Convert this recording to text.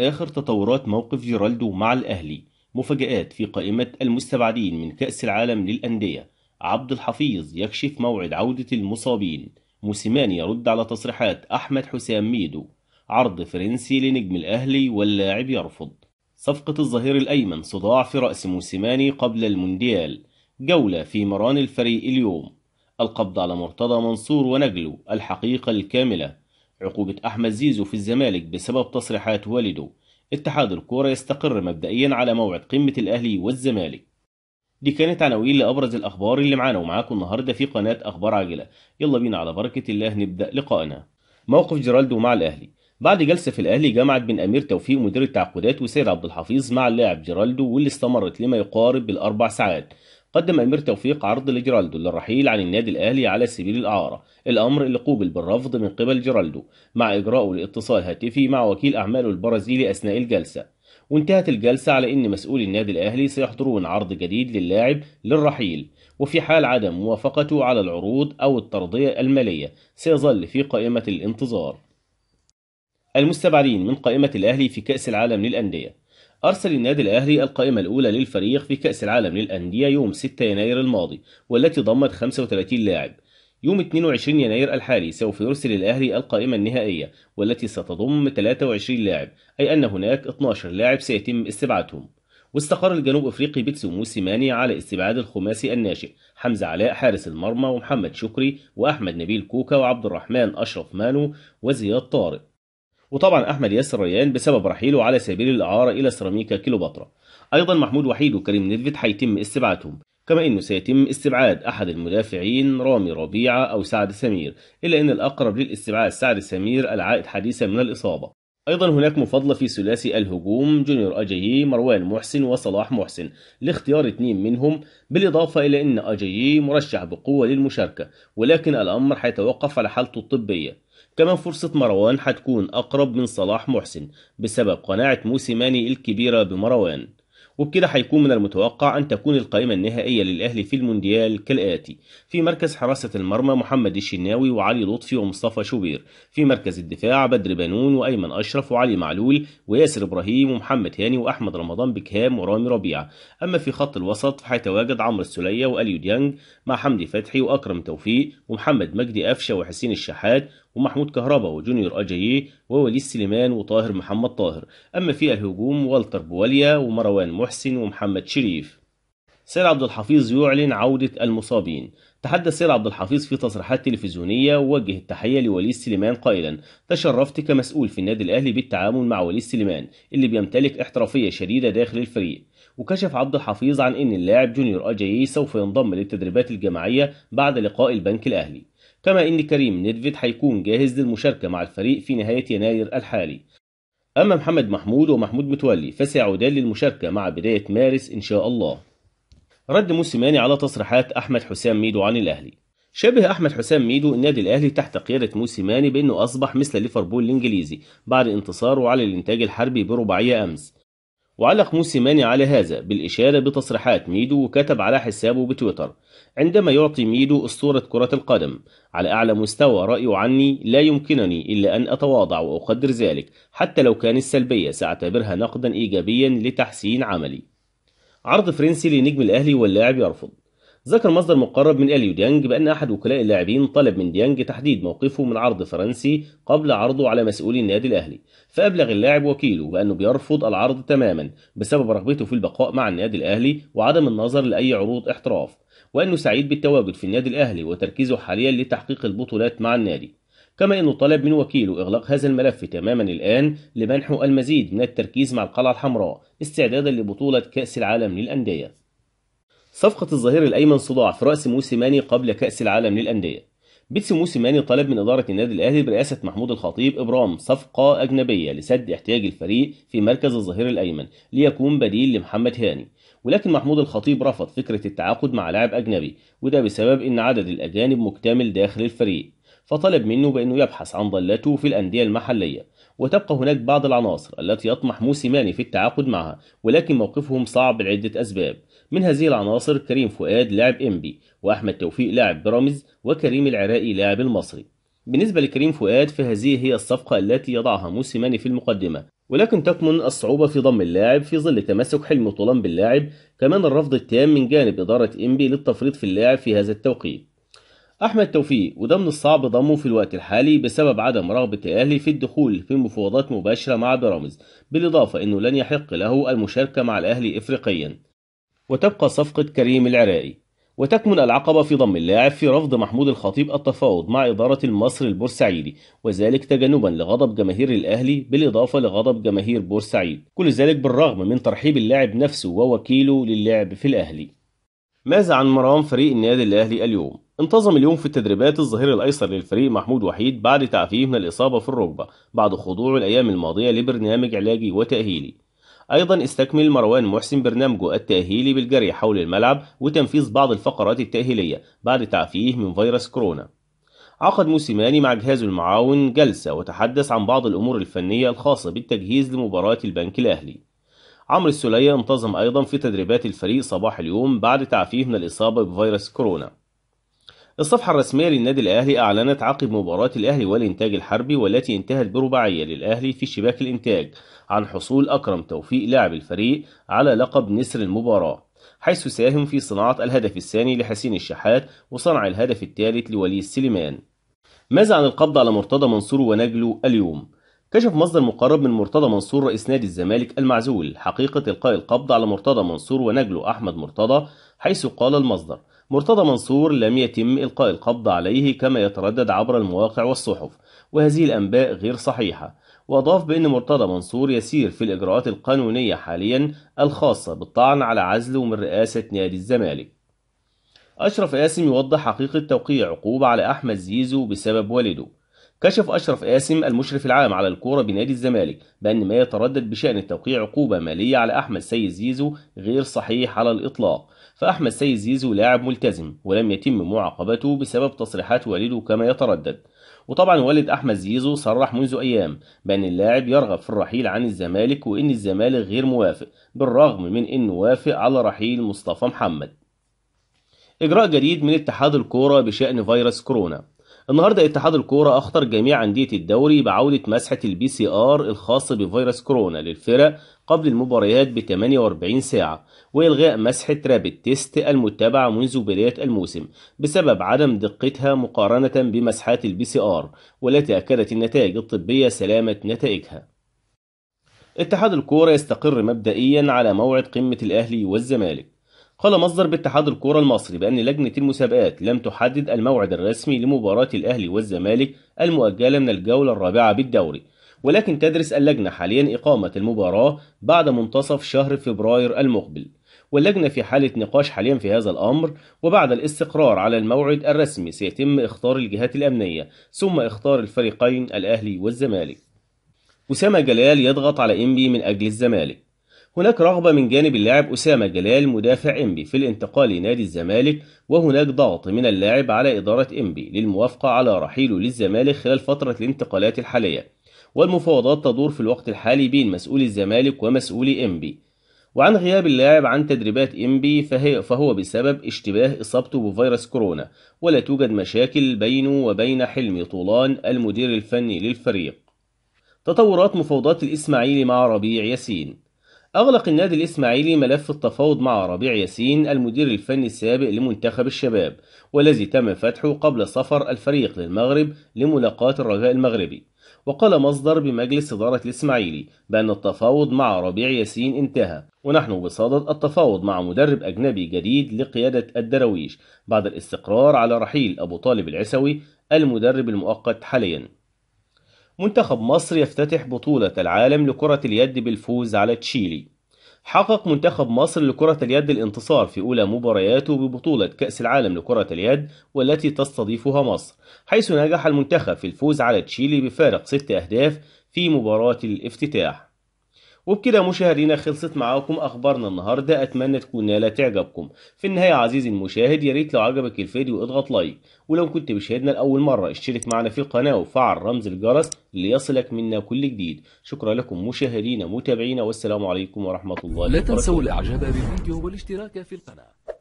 آخر تطورات موقف جيرالدو مع الأهلي مفاجآت في قائمة المستبعدين من كأس العالم للأندية عبد الحفيظ يكشف موعد عودة المصابين موسيماني يرد على تصريحات أحمد حسام ميدو عرض فرنسي لنجم الأهلي واللاعب يرفض صفقة الظهير الأيمن صداع في رأس موسيماني قبل المونديال جولة في مران الفريق اليوم القبض على مرتضى منصور ونجله الحقيقة الكاملة عقوبة أحمد زيزو في الزمالك بسبب تصريحات والده اتحاد الكورة يستقر مبدئيا على موعد قمة الأهلي والزمالك دي كانت عناوين لأبرز الأخبار اللي معانا ومعاكم النهاردة في قناة أخبار عاجلة يلا بينا على بركة الله نبدأ لقائنا موقف جيرالدو مع الأهلي بعد جلسة في الأهلي جمعت بين أمير توفيق مدير التعاقدات وسيد عبد الحفيظ مع اللاعب جيرالدو واللي استمرت لما يقارب الأربع ساعات قدم أمير توفيق عرض لجيرالدو للرحيل عن النادي الأهلي على سبيل الإعارة الأمر اللي قوبل بالرفض من قبل جيرالدو مع إجراءه لاتصال هاتفي مع وكيل أعماله البرازيلي أثناء الجلسة وانتهت الجلسة على أن مسؤولي النادي الأهلي سيحضرون عرض جديد للاعب للرحيل وفي حال عدم موافقته على العروض أو الترضية المالية سيظل في قائمة الانتظار المستبعدين من قائمة الأهلي في كأس العالم للأندية أرسل النادي الأهلي القائمة الأولى للفريق في كأس العالم للأندية يوم 6 يناير الماضي والتي ضمت 35 لاعب يوم 22 يناير الحالي سوف يرسل الأهلي القائمة النهائية والتي ستضم 23 لاعب أي أن هناك 12 لاعب سيتم استبعادهم واستقر الجنوب افريقي بيتسو موسيماني على استبعاد الخماسي الناشئ حمزه علاء حارس المرمى ومحمد شكري واحمد نبيل كوكا وعبد الرحمن اشرف مانو وزياد طارق وطبعا أحمد ياسر ريان بسبب رحيله على سبيل الإعارة إلى سيراميكا كيلوباترا أيضا محمود وحيد وكريم نيدفيد هيتم استبعادهم كما أنه سيتم استبعاد أحد المدافعين رامي ربيعة أو سعد سمير إلا أن الأقرب للاستبعاد سعد سمير العائد حديثا من الإصابة أيضا هناك مفاضلة في ثلاثي الهجوم جونيور أجايي مروان محسن وصلاح محسن لاختيار اثنين منهم بالإضافة إلى أن أجايي مرشح بقوة للمشاركة ولكن الأمر هيتوقف على حالته الطبية كما فرصة مروان هتكون أقرب من صلاح محسن بسبب قناعة موسيماني الكبيرة بمروان وبكده هيكون من المتوقع أن تكون القائمة النهائية للأهلي في المونديال كالآتي في مركز حراسة المرمى محمد الشناوي وعلي لطفي ومصطفى شوبير في مركز الدفاع بدر بنون وأيمن أشرف وعلي معلول وياسر إبراهيم ومحمد هاني وأحمد رمضان بكهام ورامي ربيعة أما في خط الوسط فهيتواجد عمرو السلية وأليو ديانج مع حمدي فتحي وأكرم توفيق ومحمد مجدي قفشة وحسين الشحات ومحمود كهربا وجونيور أجاييه ووليد سليمان وطاهر محمد طاهر أما في الهجوم والتر بواليا ومروان محسن ومحمد شريف سيد عبد الحفيظ يعلن عودة المصابين تحدث سيد عبد الحفيظ في تصريحات تلفزيونية ووجه التحية لوليد سليمان قائلا تشرفت كمسؤول في النادي الأهلي بالتعامل مع وليد سليمان اللي بيمتلك احترافية شديدة داخل الفريق وكشف عبد الحفيظ عن أن اللاعب جونيور أجاي سوف ينضم للتدريبات الجماعية بعد لقاء البنك الأهلي كما إن كريم نيدفيد هيكون جاهز للمشاركة مع الفريق في نهاية يناير الحالي أما محمد محمود ومحمود متولي فسيعودان للمشاركة مع بداية مارس إن شاء الله رد موسيماني على تصريحات أحمد حسام ميدو عن الأهلي شبه أحمد حسام ميدو النادي الأهلي تحت قيادة موسيماني بأنه أصبح مثل ليفربول الإنجليزي بعد انتصاره على الإنتاج الحربي برباعية أمس وعلق موسيماني على هذا بالإشارة بتصريحات ميدو وكتب على حسابه بتويتر عندما يعطي ميدو أسطورة كرة القدم على أعلى مستوى رأيه عني لا يمكنني إلا أن أتواضع وأقدر ذلك حتى لو كان السلبية سأعتبرها نقدا إيجابيا لتحسين عملي عرض فرنسي لنجم الأهلي واللاعب يرفض ذكر مصدر مقرب من أليو ديانج بأن أحد وكلاء اللاعبين طلب من ديانج تحديد موقفه من عرض فرنسي قبل عرضه على مسؤولي النادي الأهلي فأبلغ اللاعب وكيله بأنه بيرفض العرض تماما بسبب رغبته في البقاء مع النادي الأهلي وعدم النظر لأي عروض احتراف وأنه سعيد بالتواجد في النادي الأهلي وتركيزه حاليا لتحقيق البطولات مع النادي كما أنه طلب من وكيله إغلاق هذا الملف تماما الآن لمنحه المزيد من التركيز مع القلعة الحمراء استعدادا لبطولة كأس العالم للأندية صفقة الظهير الأيمن صداع في رأس موسيماني قبل كأس العالم للأندية بيتسي موسيماني طلب من إدارة النادي الأهلي برئاسة محمود الخطيب إبرام صفقة أجنبية لسد احتياج الفريق في مركز الظهير الأيمن ليكون بديل لمحمد هاني ولكن محمود الخطيب رفض فكرة التعاقد مع لاعب أجنبي وده بسبب إن عدد الأجانب مكتمل داخل الفريق فطلب منه بأنه يبحث عن ضلته في الأندية المحلية وتبقى هناك بعض العناصر التي يطمح موسيماني في التعاقد معها ولكن موقفهم صعب لعدة أسباب من هذه العناصر كريم فؤاد لاعب إنبي وأحمد توفيق لاعب بيراميدز وكريم العراقي لاعب المصري بالنسبة لكريم فؤاد فهذه هي الصفقة التي يضعها موسيماني في المقدمة ولكن تكمن الصعوبة في ضم اللاعب في ظل تمسك حلم طولان باللاعب كمان الرفض التام من جانب إدارة إنبي للتفريط في اللاعب في هذا التوقيت أحمد توفيق وده من الصعب ضمه في الوقت الحالي بسبب عدم رغبة الأهلي في الدخول في مفاوضات مباشرة مع بيراميدز بالإضافة أنه لن يحق له المشاركة مع الأهلي إفريقيا وتبقى صفقة كريم العراقي وتكمن العقبة في ضم اللاعب في رفض محمود الخطيب التفاوض مع إدارة المصر البورسعيدي وذلك تجنبا لغضب جماهير الأهلي بالإضافة لغضب جماهير بورسعيد كل ذلك بالرغم من ترحيب اللاعب نفسه ووكيله للعب في الأهلي ماذا عن مرام فريق النادي الأهلي اليوم؟ انتظم اليوم في التدريبات الظهير الأيسر للفريق محمود وحيد بعد تعافيه من الإصابة في الركبة بعد خضوعه الأيام الماضية لبرنامج علاجي وتأهيلي أيضا استكمل مروان محسن برنامجه التأهيلي بالجري حول الملعب وتنفيذ بعض الفقرات التأهيلية بعد تعفيه من فيروس كورونا عقد موسيماني مع جهازه المعاون جلسة وتحدث عن بعض الأمور الفنية الخاصة بالتجهيز لمباراة البنك الأهلي عمرو السلية انتظم أيضا في تدريبات الفريق صباح اليوم بعد تعفيه من الإصابة بفيروس كورونا الصفحة الرسمية للنادي الأهلي أعلنت عقب مباراة الأهلي والإنتاج الحربي والتي انتهت برباعية للأهلي في شباك الإنتاج عن حصول أكرم توفيق لاعب الفريق على لقب نسر المباراة حيث ساهم في صناعة الهدف الثاني لحسين الشحات وصنع الهدف الثالث لولي سليمان ماذا عن القبض على مرتضى منصور ونجله اليوم؟ كشف مصدر مقرب من مرتضى منصور رئيس نادي الزمالك المعزول حقيقة إلقاء القبض على مرتضى منصور ونجله أحمد مرتضى حيث قال المصدر مرتضى منصور لم يتم إلقاء القبض عليه كما يتردد عبر المواقع والصحف وهذه الأنباء غير صحيحة وأضاف بأن مرتضى منصور يسير في الإجراءات القانونية حاليا الخاصة بالطعن على عزله من رئاسة نادي الزمالك أشرف قاسم يوضح حقيقة توقيع عقوبة على أحمد زيزو بسبب والده كشف أشرف قاسم المشرف العام على الكورة بنادي الزمالك بأن ما يتردد بشأن توقيع عقوبة مالية على أحمد سيد زيزو غير صحيح على الإطلاق فأحمد سيد زيزو لاعب ملتزم ولم يتم معاقبته بسبب تصريحات والده كما يتردد وطبعا والد أحمد زيزو صرح منذ أيام بأن اللاعب يرغب في الرحيل عن الزمالك وإن الزمالك غير موافق بالرغم من أنه وافق على رحيل مصطفى محمد إجراء جديد من اتحاد الكورة بشأن فيروس كورونا النهارده اتحاد الكوره اخطر جميع انديه الدوري بعوده مسحه البي سي ار الخاصه بفيروس كورونا للفرق قبل المباريات ب 48 ساعه والغاء مسحه رابد تيست المتبعه منذ بدايه الموسم بسبب عدم دقتها مقارنه بمسحات البي سي ار والتي اكدت النتائج الطبيه سلامه نتائجها اتحاد الكوره يستقر مبدئيا على موعد قمه الاهلي والزمالك قال مصدر باتحاد الكرة المصري بأن لجنة المسابقات لم تحدد الموعد الرسمي لمباراة الأهلي والزمالك المؤجلة من الجولة الرابعة بالدوري ولكن تدرس اللجنة حاليا إقامة المباراة بعد منتصف شهر فبراير المقبل واللجنة في حالة نقاش حاليا في هذا الأمر وبعد الاستقرار على الموعد الرسمي سيتم اختار الجهات الأمنية ثم اختار الفريقين الأهلي والزمالك أسامة جلال يضغط على إنبي من أجل الزمالك هناك رغبة من جانب اللاعب أسامة جلال مدافع إنبي في الانتقال لنادي الزمالك وهناك ضغط من اللاعب على إدارة إنبي للموافقة على رحيله للزمالك خلال فترة الانتقالات الحالية والمفاوضات تدور في الوقت الحالي بين مسؤولي الزمالك ومسؤولي إنبي وعن غياب اللاعب عن تدريبات إنبي فهي فهو بسبب اشتباه إصابته بفيروس كورونا ولا توجد مشاكل بينه وبين حلمي طولان المدير الفني للفريق تطورات مفاوضات الإسماعيلي مع ربيع ياسين أغلق النادي الإسماعيلي ملف التفاوض مع ربيع ياسين المدير الفني السابق لمنتخب الشباب والذي تم فتحه قبل سفر الفريق للمغرب لملاقاة الرجاء المغربي وقال مصدر بمجلس إدارة الإسماعيلي بأن التفاوض مع ربيع ياسين انتهى ونحن بصدد التفاوض مع مدرب أجنبي جديد لقيادة الدراويش بعد الاستقرار على رحيل أبو طالب العسوي المدرب المؤقت حالياً منتخب مصر يفتتح بطولة العالم لكرة اليد بالفوز على تشيلي حقق منتخب مصر لكرة اليد الانتصار في أولى مبارياته ببطولة كأس العالم لكرة اليد والتي تستضيفها مصر، حيث نجح المنتخب في الفوز على تشيلي بفارق 6 أهداف في مباراة الافتتاح. وبكده مشاهدينا خلصت معاكم اخبارنا النهارده اتمنى تكون نالت اعجابكم في النهايه عزيزي المشاهد يا ريت لو عجبك الفيديو اضغط لايك ولو كنت مشاهدنا لاول مره اشترك معنا في القناه وفعل رمز الجرس ليصلك منا كل جديد شكرا لكم مشاهدينا متابعينا والسلام عليكم ورحمه الله وبركاته لا تنسوا الاعجاب بالفيديو والاشتراك في القناه